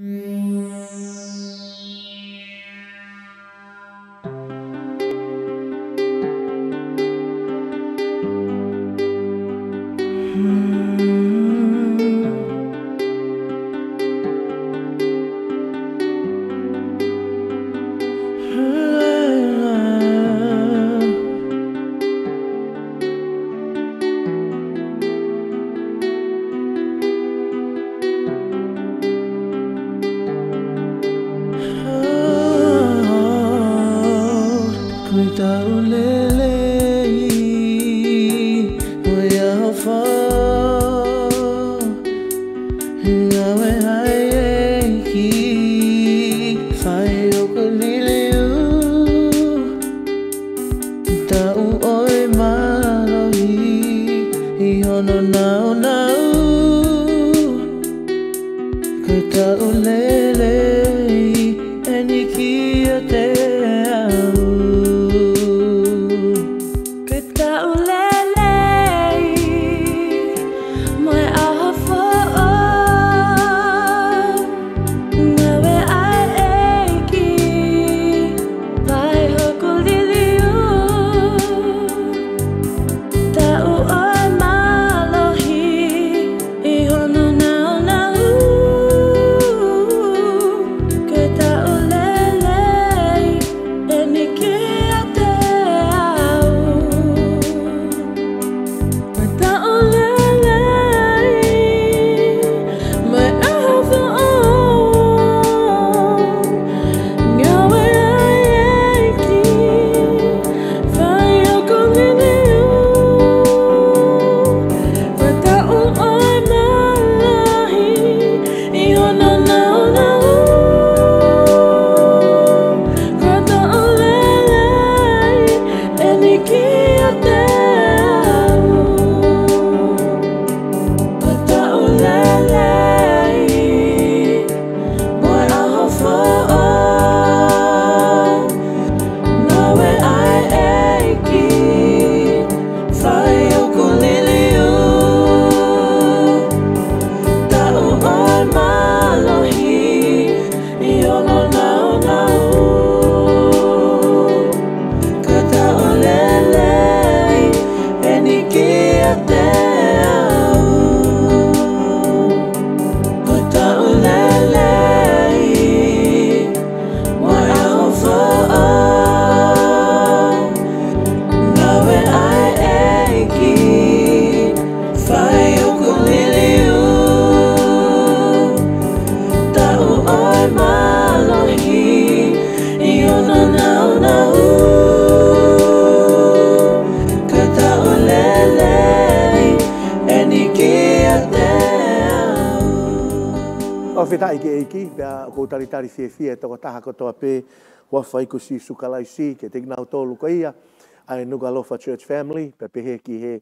Mm. I ta i ke eiki, pia kou tari tari fie fie, tako taha katoa pē, wafa iku si sukalai si, ke te ngau tōlu ko ia, ai nuga lofa church family, pe pehe ki he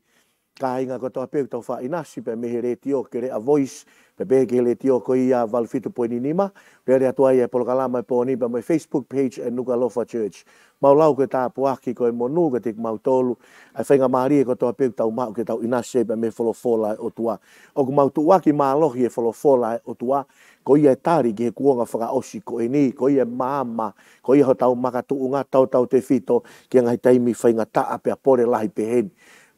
kāinga katoa pē, tau wha inasi, pe mehe re tio, ke re a voice, pe ke le tio ko ia valfitu po ni ma le re atua ia pol kala mai e po ni pa mai facebook page and e nuka lofa church mau lau ke ta po aki ko e mo nu ke tik mau tolu ai fenga mari ko to pe tau mau ke tau ina shape me follow follow o tua o ko mau tua ki ma lo ye follow follow o tua ko ia tari ge ko nga fra o shi ko ni ko ia mama ko ia tau maka tu unga tau tau te fito ke ngai tai mi fenga ta ape a pore lai pe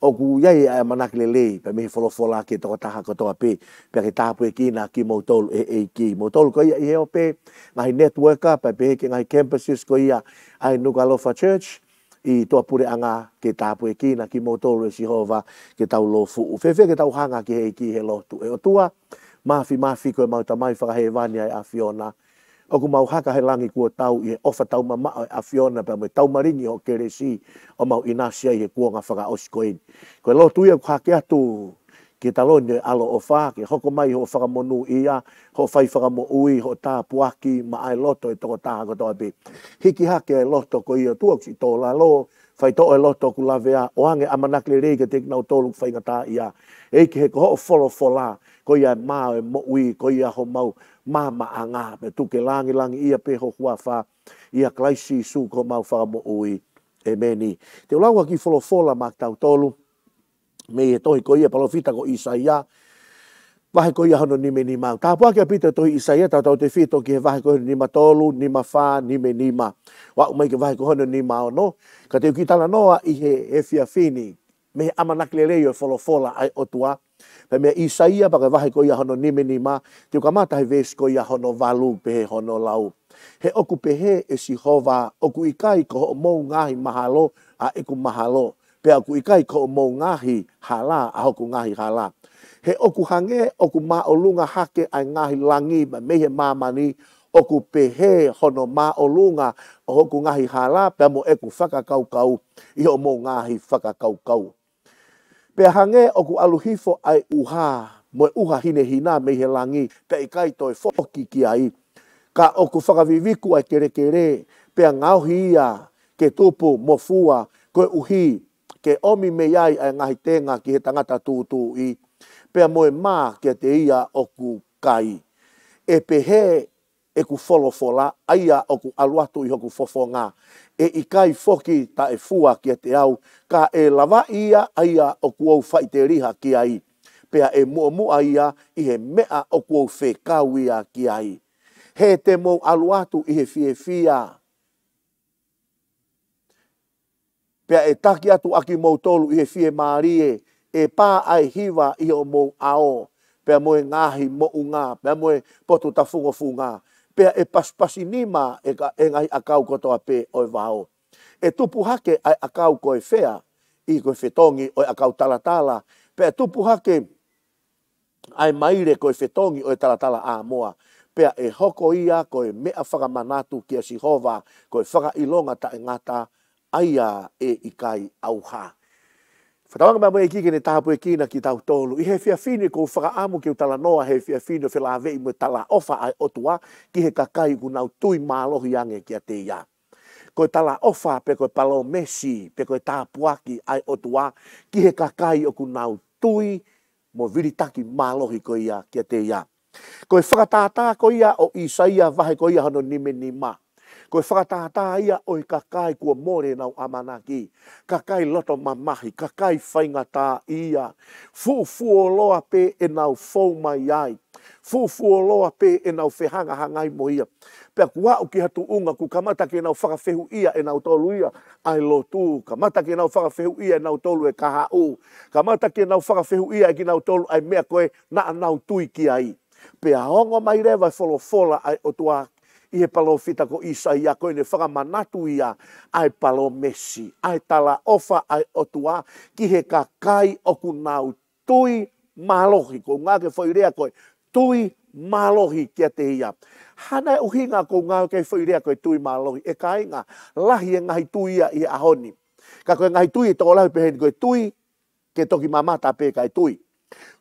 o ku ia e manak le le pe me folo folo ke to ta ha ko to ape pe ke ta pu e ki na ki motol e e ki motol ko ia e ope na i network up pe ke ngai campuses ko ia ai nu fa church i to pure anga ke ta pu e ki na ki motol e si ke ta lo fu fe fe ke ta hanga ki e ki he tu e o tua mafi mafi ko e ta mai fa he vania e afiona o ku mau haka he langi kua tau i he ofa tau ma mao e awhiona pa mui tau maringi o kere si o mau inasia i he kua ngā whaka oskoen. Koe lo tui au kake atu ki ta lo nye alo o wha, ki hoko mai ho whaka monu ia, a, ho whai whaka mo ui, ho tā puaki ma ai loto e toko tā hako toa pe. Hiki hake ai loto ko i a si tō la lo, whai tō ai loto ku lawe a, o ange amanakle rei ke tek nau tōlu whai ngatā i a. Eike he ko ho o wholo wholā, ko ia a e mo ui, ko ia a ho mau, mama anga me tu ke langi langi ia pe ho hua ia klaisi su ko mau fa mo ui e meni te ola ki folo fola ma tau tolu me e toi ko ia palo fita ko isaia vahe ko ia hono ni meni ma ta pa ke pite toi isaia ta tau te fito ke vahe ko ni ma tolu ni ma fa ni me ma wa mai ke vahe ko hono ni ma no ka te ki noa i he e fia fini me amanak lele yo folo fola ai otua. Pe mea Isaia, pake vahe ko ia hono nime ni ma, te uka mātahi vēs ko ia hono valu pehe hono lau. He oku pehe e si hova, oku ikai ko ho mou ngahi mahalo a eku mahalo. Pe oku ikai ko mou ngahi hala a hoku ngahi hala. He oku hange, oku ma o lunga hake ai ngahi langi, ma mehe mamani, oku pehe hono ma o lunga o hoku ngahi hala, pe amu eku whakakaukau, iho mou ngahi whakakaukau. kau pe hange o ku aluhifo ai uha mo uha hine hina me he langi pe i kai toi foki ki ai ka o ku whakaviviku ai kere kere pe a ngauhia ke tupu mo fua ko uhi ke omi me iai ai ngahi tenga ki he tangata tūtū i pe mo moe mā ke te ia o ku kai e pehe e ku folo fola aia o ku aluatu i hoku fofo ngā. E i kai foki ta e fua kia te au, ka e lava ia aia o ku au fai te ki ai. Pea e mua mua ia i he mea o ku au fe kawia ki ai. He te mou aluatu i he fie fia. Pea e taki atu aki mou tolu i he fie marie e pa ai hiva i o mo ao. Pea mo ngāhi mou ngā, pea moe potu tafungo fu ngāhi pe e paspasi nima e ka e ngai akau ko toa pe oi vao. E tupu hake ai akau ko e fea, i ko fetongi o akau tala tala pe e tupu hake ai maire ko e fetongi tala talatala a moa. pe e hoko ia ko e mea whakamanatu ki si hova ko e whaka ilonga ta e ai aia e ikai auhaa. Whatawanga mamma e kikene tāpu e kina ki tau tolu. I he fia fini ko whaka amu ki utala noa he fia fini o whila avei mo tala ofa ai otua ki he kakai ku nau tui mālohi ange ki a te ia. Ko tala ofa pe koe palo mesi pe koe tāpuaki ai otua ki he kakai o ku nau tui mo viritaki malohi ko ia ki a te ia. Ko e whakatātā ko ia o isaia vahe ko ia hono nime ni ma ko e whakatātā ia o i kakai kua more nau amanaki, kakai loto mamahi, kakai whaingatā ia, fufu o loa pē e nau fau mai ai, fufu o loa pē e nau whehanga hangai moia ia, pia kua uki hatu unga ku kamata ke nau whakawhehu ia e nau tolu ai lo tū, kamata ke nau whakawhehu ia e nau tolu e kaha u, kamata ke nau whakawhehu ia e ki nau tolu ai mea koe na nau tui ai, pia hongo mai rewa e folofola ai o tuak, i e palo fita ko isa i ako i ne whakamanatu ia ai palo mesi, ai tala ofa ai otua ki he ka kai oku nau tui malohi, ko ngā ke whairea koe, tui malohi kia te ia. Hana e uhinga ko ngā ke whairea koe tui malohi, e kainga lahi e ngahi tui ia i ahoni. Ka koe ngahi tui i toko lahi pehen koe tui, ke toki mamata pe kai tui.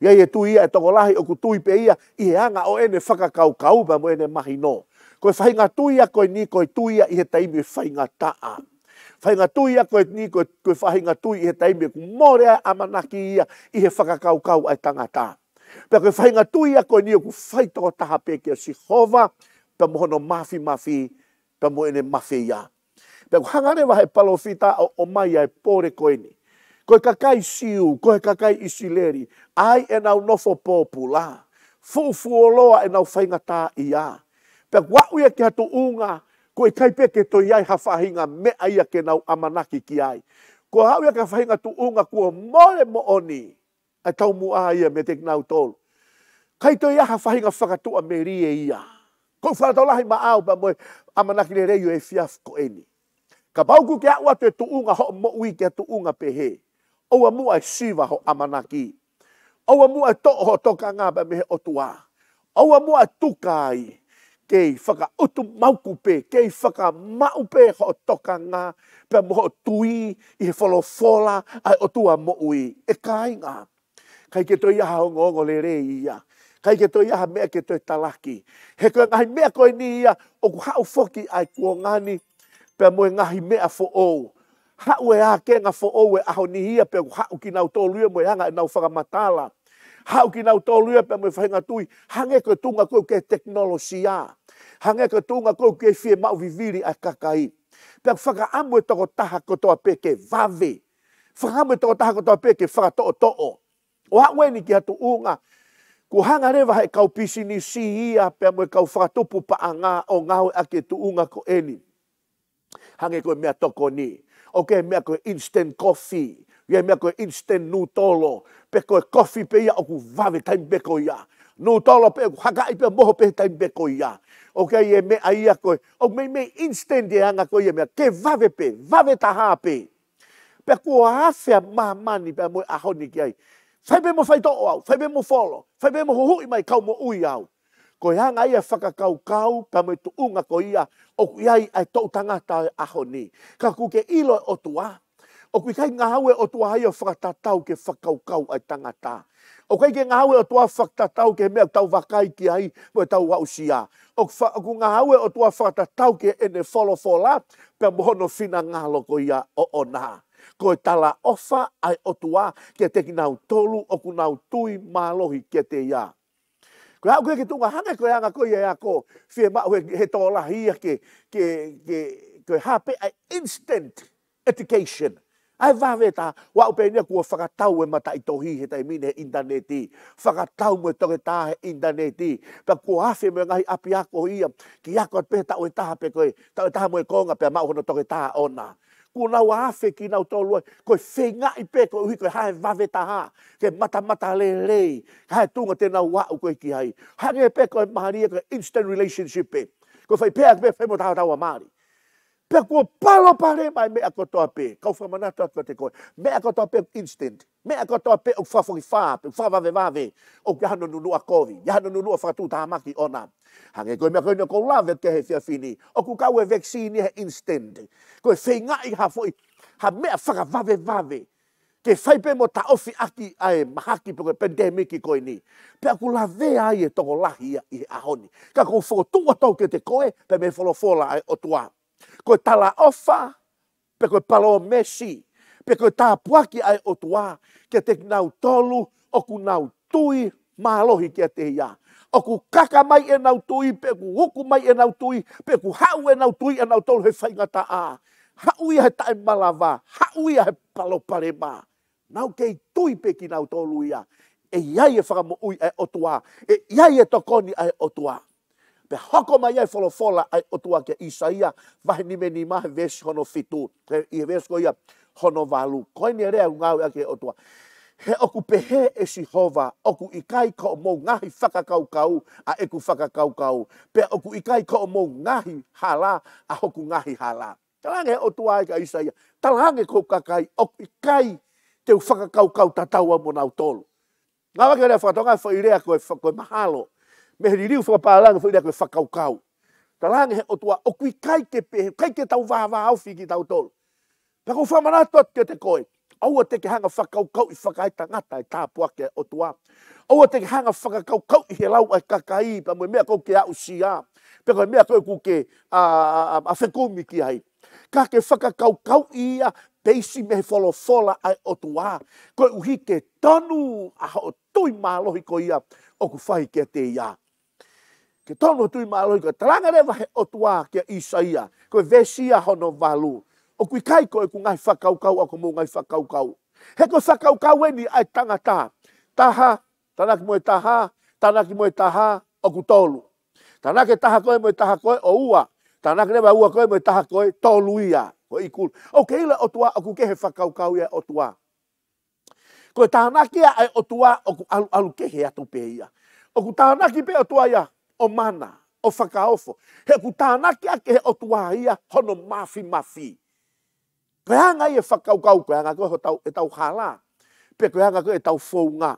Ia i e tui ia e toko lahi oku tui pe ia, i anga o ene whakakau kauba mo ene mahi ko e whainga tuia ko ni ko koe tuia i he taimi e whainga taa. Whainga tuia ko ni ko ko koe whainga tui i he taimi e kumorea amanaki ia i he kau ai tangata. Pea koe whainga tuia ko ni o e ku whaitoko taha ke si hova, pe mohono mafi mafi, pe moene mafi ia. Pea koe hangare wahe palofita o, o mai ai pore ko ni. Koe kakai siu, koe kakai isileri, ai e nau nofo pōpula. Fufu o loa e nau whaingataa i a. Ia pe wau ia ke hatu unga, ko e kaipe ke to iai hawhahinga me aia ke nau amanaki ki ai. Ko hau ia ke hawhahinga tu unga kua mole mo oni, ai tau mu a ia me tek nau tolu. Kai to iai hawhahinga whakatua me rie ia. Ko whakatau lahi ma au pa moe amanaki le reio e fiaf ko eni. Ka bauku ke au atu e tu unga ho mo ui ke tu unga pe he. Oua mua e siwa ho amanaki. Oua mua e to ho toka ngā pa me he otua. Oua mua e tuka ai kei faka utu mauku pe, kei faka mau pe ho toka ngā, pe mo tui i he wholo whola ai o tua mo ui. E kai nga Kai ke toi aha o ngongo le re ia. Kai ke toi aha mea ke toi talaki. He koe ngahi mea koe ni ia, o ku hau foki ai kua ngani, pe mo e ngahi mea fo o Hau e a ke ngā fo we e aho ni ia, pe ku hau ki nau tō lua mo e nga na e nau whakamatala. Hau ki nau tō lua pe mo e whahinga tui, hange koe tunga koe ke teknolosi hanga ka tunga ko ke fie mau viviri a kakai. Pea whaka amu e toko taha ko toa peke vave. Whaka amu e toko taha ko toa peke whaka to'o to'o. O hakwe ni ki hatu unga. Ku hanga rewa hai kau pisi ni si ia pea mo e kau whakatupu pa a o ngāo e ake tu unga ko eni. Hange koe mea toko ni. Ok, mea koe instant coffee. Ye yeah, ko koe instant nutolo. Pe ko coffee pe ya o ku vave taimbeko ia. Nutolo pe haka i pe moho pe taimbeko ia o ke ai e me ai a koe, o me me instende e anga koe e mea, ke vave pe, vave ta haa pe. Pe kua hawhia maha mani pe aho ahoni ki ai. Fai me mo fai to'o au, fai me mo folo, fai me mo i mai kau mo ui au. Koe hanga ia whakakau kau, pe amoe tu unga koe ia, o ku iai ai tau tangata e ahoni. Ka ku ke ilo e o tua, o ku kai ngahau e o tua hai o whakatatau ke whakau kau ai tangata. O kai ke ngahawe e o tua whakta tau ke mea tau wakai ki ai mo e tau wau sia. O ku ngahau e o tua whakta tau ke ene follow for la, pe mohono fina ngalo ko ia o ona. Ko e tala ofa ai o tua ke te ki nau tolu o ku nau tui malohi ke te ia. Ko hau ke tunga hanga ko ianga ko ia ia ko fie ma ue he tō lahi ke, ke, ke, ke, ke hape ai instant education. Instant education ai va ve wa o pene ku fa ka e mata i tohi he tai mine interneti fa ka tau me to ta he interneti pa ko afi me ngai api ako ia ki ako e e pe ta o e ta pe ko ta ta mo ko nga pe ma ho no to ta ona ku na wa afi ki na to lo ko fe nga i pe ko hi ko ha va ve ha ke mata mata le le ha tu nga na wa ko ki ai ha ge pe ko mari ko instant relationship pe ko fai pe ak pe mo ta ta wa mari pe ko palo pare mai me ko to pe ka fa mana to ko te ko me ko pe instant me ko to pe o fa fo ki fa pe fa va o ka no nu a kovi ya no nu fa tu ta ona Hange ko me ko ko la ve te he fi fini o ku ka we vaccine he instant ko se nga i ha fo ha me fa ka va ve va ke fai pe mo ta ofi aki ai mahaki pe pandemic ki ko ni pe ku la ve ai e to lahi i a honi ka ko fo tu to ke te ko pe me fo lo fo o tua ko tala ofa pe ko palo mesi pe ko ta puaki ai o tua ke te nau tolu o ku nau tui malohi ke te ia o ku kaka mai e nau tui pe ku hoku mai e nau tui pe ku hau e nau tui e nau tolu he fainga ta a ha ui he tae malava ha ui he palo pare ma nau kei tui pe ki nau tolu ia e iai e whakamu ui e o tua e iai e tokoni ai o tua pe hoko mai ai folo fola ai o tua ke Isaia vai ni meni ma ves hono fitu te i ves ko ia hono valu ko ni rea unga ia ke o tua he oku pehe e si hova oku ikai kai ko mo ngahi faka kau kau a eku faka kau kau pe oku ikai kai ko mo ngahi hala a hoku ngahi hala talange o tua ai ka Isaia talange ko kakai oku ikai te u faka kau kau mo na utolo Nga wakere fatonga fo ko e mahalo me he riu fo pa lang fo dia ko fakau kau ta lang he o tua o kui kai ke pe kai ke tau va va au fi ki tau tol ta ko fa mana to te te koi au te ke hanga fakau kau i fa kai tanga tai ta e po ke o tua au te ke hanga fakau kau kau i he lau ai kakai pa me ko ke au sia pe ko me ko ku ke a a fe ku mi ki ai ka ke fakau kau ia peisi me folo fola ai o tua ko uhi ke tonu a ho tui malo ko ia o ku fai ke te ia ke tono tui malo ko tranga le vahe o tua ke isaia ko vesia hono valu o kui kai ko e ku ngai fakau kau ako mo ngai fakau kau he ko fakau kau ai tangata taha tana moe taha tana moe taha o ku tolu tana taha koe moe taha koe o ua tana ke lewa ua koe moe taha koe tolu ia ko ikul o ke ila o tua o ku kehe fakau ia o tua ko tana ki ai o o ku alu alu kehe atu pe ia o ku tana pe o tua ia o mana, o whakaofo. He ku tānaki ake o tuahia hono mafi mafi. Koe hanga i e whakaukau, koe hanga koe tau, e tau hala. Pe ko hanga koe e tau whounga.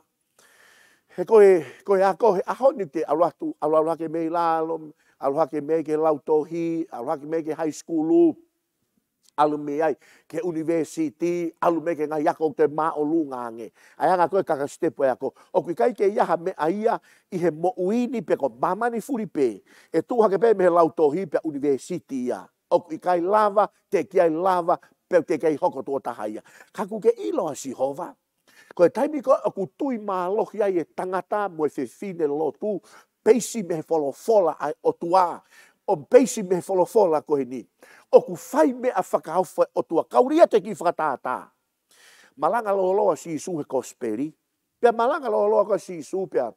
He koe, ko a koe ahoni te aluatu, aluatu ke mei lalo, aluatu ke mei ke lautohi, aluatu ke mei ke high school alu me ai ke university alu me ke ngai yako te ma o lunga nge ai anga ka kaka po yako o ku kai ke iaha me aia i he mo uini pe ko mamani furi pe e tu hake pe me he lautohi pe university ia o ku kai lava te kiai lava pe te kiai hoko tō taha ia kaku ke ilo a sihova koe taimi koe o ku tui ma lohi ai e tangata mo e fefine lotu peisi me he folofola ai o tuaa o peisi me folofola ko ni. O ku fai me a whakahaufa o tua kauria te ki whakatātā. Malanga loloa si isu he kosperi. Pea malanga loloa ko si isu pea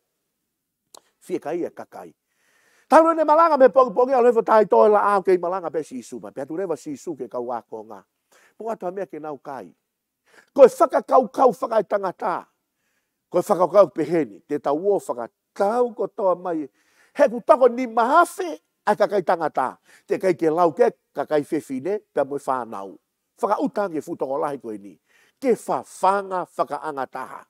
fie kai e kakai. Tāno ne malanga me pongi pongi alewa tai toi la ao kei malanga pe si isu ma. Pea turewa si isu ke kau ako ngā. Pua tua mea ke nau kai. Ko e whakakau kau whakai tangatā. Ko e whakakau peheni. Te tau o tau ko toa mai. He ku tako ni mahawhi a kai tangata, te kai ke lau ke, kakai fefine, pe mo whanau. Whaka e futo ko lahi koe ni, ke whawhanga whaka angataha.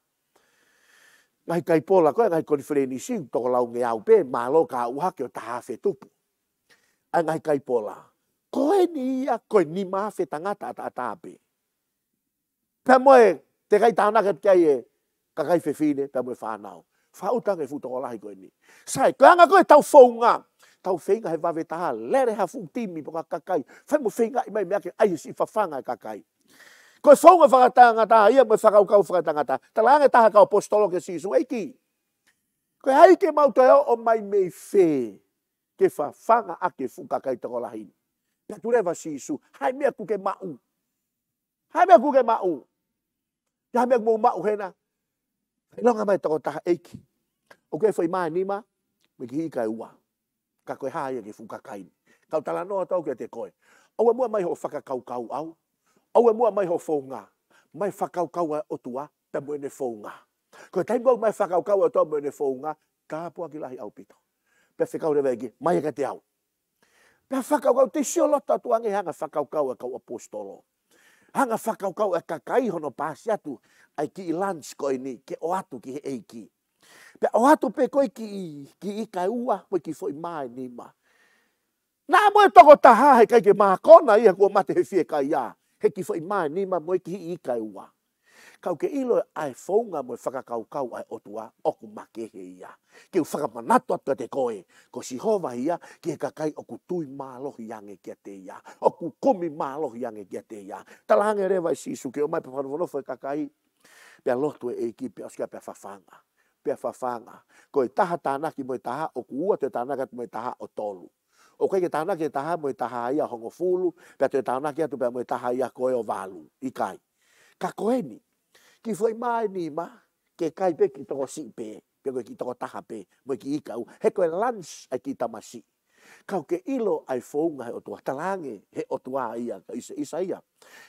Ngai kai pola ko ngai koni whreni si, toko lau nge au pe, malo ka uha ke o taha fe tupu. A ngai kai pola, koe ni ia, koe ni maha fe tangata ata ata pe. Pe moe, te kai tāna ke kia ie, kakai fefine, pe mo whanau. Whautange futo ko lahi koe ni. Sai, koe anga koe tau whaunga, tau feinga he wawe taha, lere hafu timi po kakai, whai mo feinga i mai mea ke ai si whawhanga kakai. Ko e whaunga whakatanga taha, ia mo whakaukau whakatanga taha, talanga taha ka apostolo ke sisu eiki. Ko e hai ke mautoeo o mai mei whee, ke whawhanga ake fukakai tako lahini. Pia turewa sisu, hai mea kuke mau. Hai mea kuke mau. Ia mea kuke mau hena. Longa mai tako ta, eiki. O ke whai maa nima, me ki hika e uaa. ka koe ha ia e ki fuka kai. ka tala noa tau kia te koe. Aua mua mai ho faka kau kau au. Aua mua mai ho fonga Mai faka kau a o tua, ta muene whaunga. Koe taimu au mai faka kau a tua muene whaunga, ka apua ki lahi au pito. Pea whikau rewe ki, mai e ka te au. Pea whakau kau, te sio lota tu angi hanga whakau kau a kau apostolo. Hanga faka kau a kakai no pasi atu, ai ki i ko ini ke o atu ki he eiki. Pe o hato pe koi ki i, ki i kai ua, koe ki soi i mai ni ma. Nā moe toko taha he kai ke maha kona i hako mate he fie kai ya. He ki soi i mai nima ma moe ki i kai ua. Kau ke ilo e ai fonga moe whakakau kau ai otua oku make he ia. Ke u whakamanato atu te koe. Ko si hova ia ki he kakai oku tui mālohi ange kia te ia. Oku komi mālohi ange kia te ia. Talahange rewa i sisu ke o mai pa whanuwanofo e kakai. Pea lotu e eiki pia oskia pia whafanga pia whawhanga. Ko e taha tana ki moe taha o kuua te tāna ki moe taha o tolu. O kai ke tāna ki e taha moe taha ia hongo fulu, pia te tana ki atu pia moe taha ia koe o valu, i kai. Ka koeni, ki fwai mai ni ma, ke kai pe ki toko si pe, pia koe ki toko taha pe, moe ki ikau, he koe lunch ai ki tamasi. si kau ke ilo ai fōunga he o tua talange, he o tua ia, ka isa isa ia.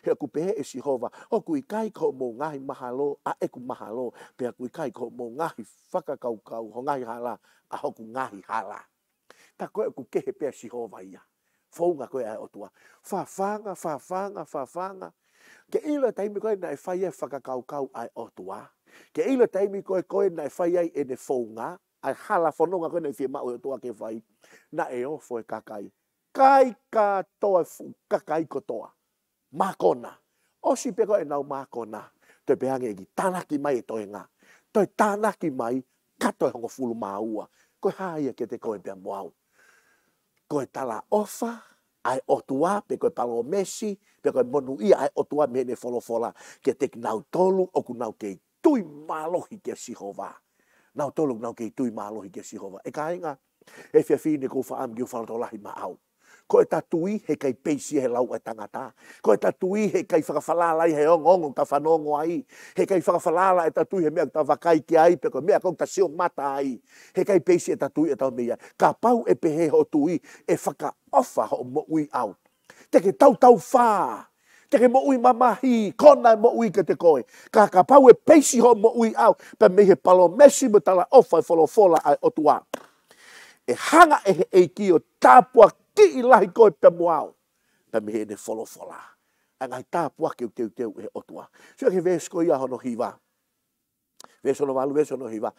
He aku pehe e si hova, o kui kai kau mō ngahi mahalo, a eku mahalo, pe aku i kai kau mō ngahi whakakau kau, ho ngahi hala, a hoku ngahi hala. Ta koe aku kehe pe si hova ia, fōunga koe ai o tua, whawhanga, whawhanga, whawhanga, ke ilo taimi ko na e whai e faka kau ai o tua, ke ilo taimi e ko na e whai e ne fōunga, ai hala fononga kone fie mao o e toa ke fai. Na e fo e kakai. Kai ka toa fu, kakai ko toa. Makona. pe ko e nau makona. Toi peange egi tanaki mai e toi ngā. Toi tanaki mai ka katoi e hongo fulu maua. Koe haia ke te koe pia ko Koe tala ofa, ai otua pe koe palo mesi, pe koe monu ia ai otua mene folofola ke te tek nau tolu oku nau ke tui malohi ke sihovaa na o tolong na o kei tui maalohi kia sihova. E kāinga, e fia fi ne kou whaam ki o whanatolahi maau. Ko e tatui he kai peisi he lau e tangata. Ko e tatui he kai whakawhalala i he ongongo ka whanongo ai. He kai whakawhalala e tatui he mea ta wakai ki ai peko mea kong ta siong mata ai. He kai peisi e tatui e tau mea. Ka pau e pehe ho tui e whaka ofa ho mo ui au. Te ke tau tau whaa te ke mo'ui mamahi, kona mo'ui ke te koe. Ka ka pau e peisi ho mo'ui au, pa mehe palo mesi mo tala ofai folo fola ai o tua. E hanga e he eiki o tāpua ki i lahi koe pe mo au, pa mehe ne folo fola. E a ngai tāpua ke uteu teu e o tua. Sio ke vees koe iaho no hiva. Vees ono walu, vees ono hiva.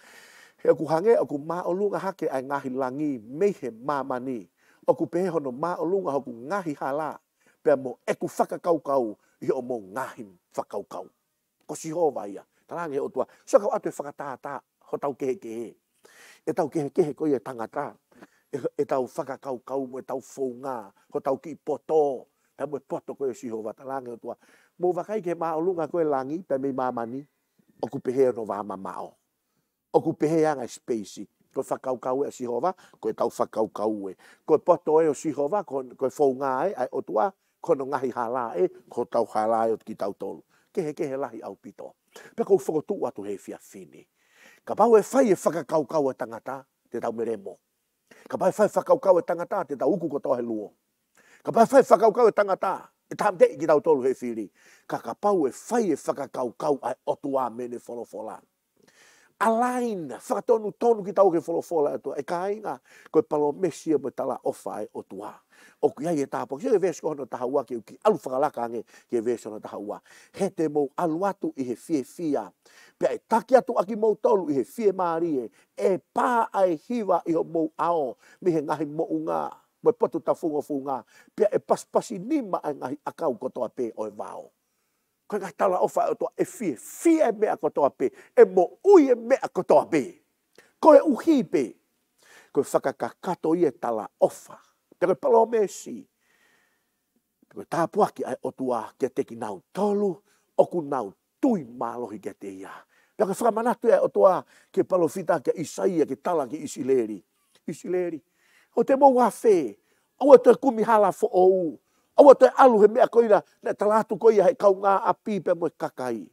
He oku hange, oku ma o lunga hake ai ngahi langi, mehe mamani. Oku hono ma o lunga oku ngahi halaa pea mo e ku whakakaukau i o mō ngāhim whakaukau. Ko si hō vai a, tarāngi he o tua, so kau atu e whakatātā ho tau kehe kehe. E tau kehe kehe koi e tangata, e, e tau whakakaukau mo e tau whaungā, ho tau ki poto, e mo e poto koi e si hō vai, tarāngi o tua. Mō vakai ke mā olunga koe langi, pe mei mamani, o ku pehe no va māo. O ku pehe anga e spacey, ko whakaukau e a sihova, ko e tau whakaukau e. Ko e poto e o sihova, ko, ko e whaungā e, ai o tua, kono ngahi hala e ko tau hala e ki tau tolu. ke kehe lahi au pito. Pe kou whakotu atu he fia fini. Ka bau e whai e whakakaukau e tangata te tau meremo. Ka bau e whai e whakakaukau e tangata te tau uku ko tau he luo. Ka bau e whai e whakakaukau e tangata e tam te ki tau tolu he fili. Ka ka bau e whai e whakakaukau ai otu a mene wholofolang align whakatonu tonu ki tau ke folo atua e kāinga ko palo mesia mo tala ofa e o tua. O kia i e tāpo, kia e vesko hono taha ua ki alu whakalaka ange ki e vesko hono taha ua. He te mou alu atu i he fie fia. Pea e taki atu aki mou tolu i he fie maarie. E pā ai hiva i ho mou ao mi he ngahi mou ngā. Mo e potu ta fungo fungo ngā. Pea e paspasi nima ai ngahi akau to ape o vao e Koe ka tala ofa o toa e fie. Fie e mea kotoa pe. E mo ui e mea kotoa pe. Koe uhi pe. Koe whaka ka kato i e tala ofa. Tere palo me si. Tere tāpuaki ai o tua ke teki nau tolu. Oku nau tui mālohi ke te ia. Tere whakamanatu e o tua ke palo fita ke isaia ke tala ke isileri. Isileri. O te mou hawhē. Aua te kumihala fo ou. Aua te kumihala fo ou. Awa te alu he mea koina, ne te lātu koia he kau ngā a pipe mo kakai.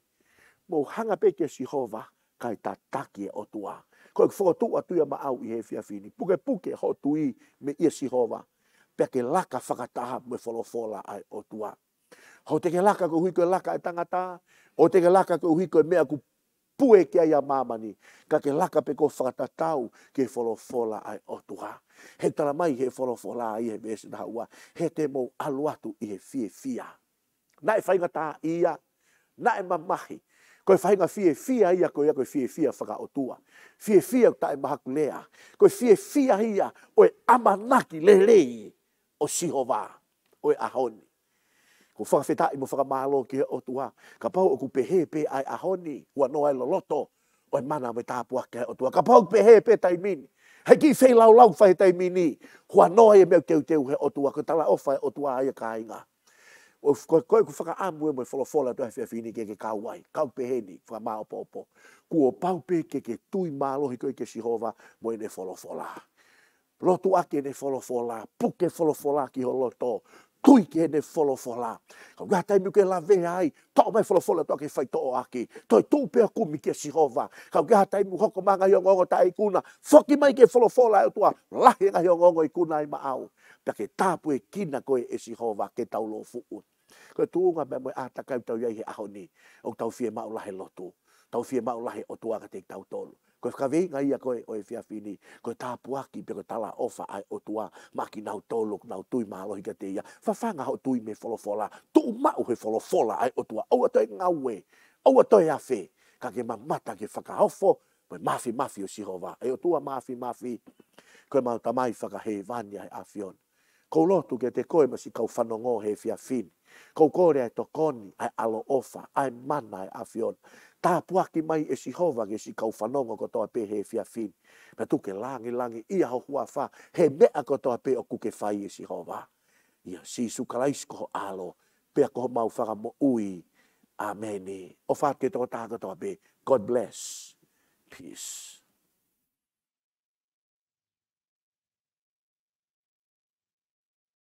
Mo hanga peke si hova, kai ta taki e otua. Koe ki whakotu atu ia ma au i he fia fini. Puke puke ho tui me ia si hova. Pea ke laka whakataha mo folofola ai otua. Ho te ke laka ko hui ko laka e tangata. Ho te laka ko hui ko mea ku pue ke ai a mamani, ka ke laka pe ko whakatatau ke wholofola ai o He tala mai he wholofola ai he vese na hua, he te mou aluatu i he fie fia. Na e whainga tā ia, na e mamahi, koe whainga fie fia ia koe ia koe fie fia whaka o Fie fia ta e mahaku lea, koe fie fia ia oe amanaki lelei o sihova, oe ahoni ko fa feta i mo fa malo ke o tua ka pau ku pehe pe ai a honi wa no loloto, loto o mana me ta pu ke o tua ka pau pehe pe tai min he ki fe laulau lau fa mini, min wa no ai me ke te o tua ko tala o fa o tua ai ka inga o ko ko e ku fa ka a mo mo fo fo fini ke ke ka wai ka pehe ni fa o popo ku o pau pe ke ke tui malo he ko ke si hova mo e ne fo lo lotu ake ne folofola, puke folofola ki ho loto, tui ki hene wholofola. Ka wā taimu ke la vea ai, tau mai wholofola toa ke whai toa aki. Toi tū pea kumi ke si hova. Ka wā taimu hoko manga hiong ongo ta kuna. Whoki mai ke wholofola e tua, lahi nga hiong ongo i kuna i maau. Pea ke tāpu e kina koe e si hova ke tau lo fuu. Ko e tūunga mea moe ātaka i tau iai he aho ni. O tau fie maulahe lotu. Tau fie maulahe o tuaga te tau tolu. Ko ka vei ngai a koe oe fia fini. Ko e tāpuaki pe ko tala ofa ai o tua. Maki nau tolok nau tui mahalo hika te ia. Fafanga ho tui me folofola. Tu umau he folofola ai o tua. Au atoe O Au atoe afe. Ka ke ma mata ke fa ka whakaofo. Moe mafi mafi o sihova. Ai o tua mafi mafi. Ko e mau tamai whakahe vani ai afion. Ko lo lotu ke te koe masi kau fanongo he fia fini. Ko kore ai e tokoni ai alo ofa. Ai mana ai afion tāpuaki mai e si hova ge si kauwhanonga ko toa pe he fia fin. Me tuke langi langi i aho hua wha, he mea ko toa pe o kuke whai e si hova. Ia si su kalaisko ho alo, pe a koho mau whaka mo ui. Amen. O whaake toko tāka toa pe. God bless. Peace.